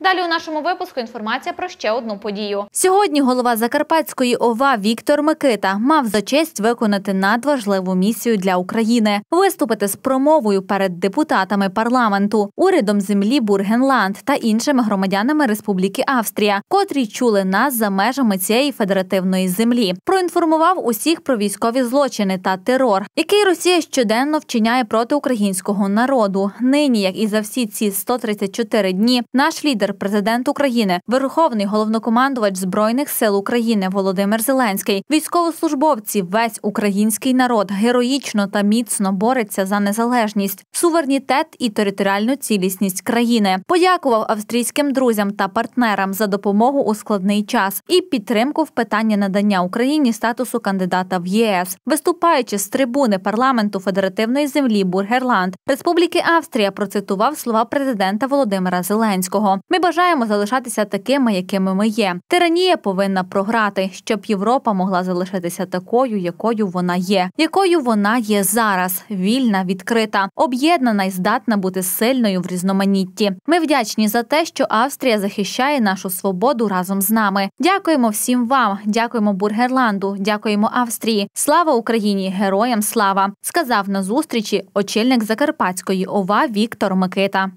Далі у нашому випуску інформація про ще одну подію. Сьогодні голова Закарпатської ОВА Віктор Микита мав за честь виконати надважливу місію для України виступити з промовою перед депутатами парламенту, урядом землі Бургенланд та іншими громадянами Республіки Австрія, котрі чули нас за межами цієї федеративної землі. Проінформував усіх про військові злочини та терор, який Росія щоденно вчиняє проти українського народу. Нині, як і за всі ці 134 дні, наш лідер лідер, президент України, верховний головнокомандувач збройних сил України Володимир Зеленський, військовослужбовці, весь український народ героїчно та міцно бореться за незалежність, суверенітет і територіальну цілісність країни. Подякував австрійським друзям та партнерам за допомогу у складний час і підтримку в питанні надання Україні статусу кандидата в ЄС, виступаючи з трибуни парламенту федеративної землі Бургерланд Республіки Австрія процитував слова президента Володимира Зеленського. Ми бажаємо залишатися такими, якими ми є. Тиранія повинна програти, щоб Європа могла залишитися такою, якою вона є, якою вона є зараз. Вільна, відкрита, об'єднана і здатна бути сильною в різноманітті. Ми вдячні за те, що Австрія захищає нашу свободу разом з нами. Дякуємо всім вам, дякуємо Бургерланду, дякуємо Австрії. Слава Україні! Героям слава! Сказав на зустрічі очільник Закарпатської ова Віктор Микита.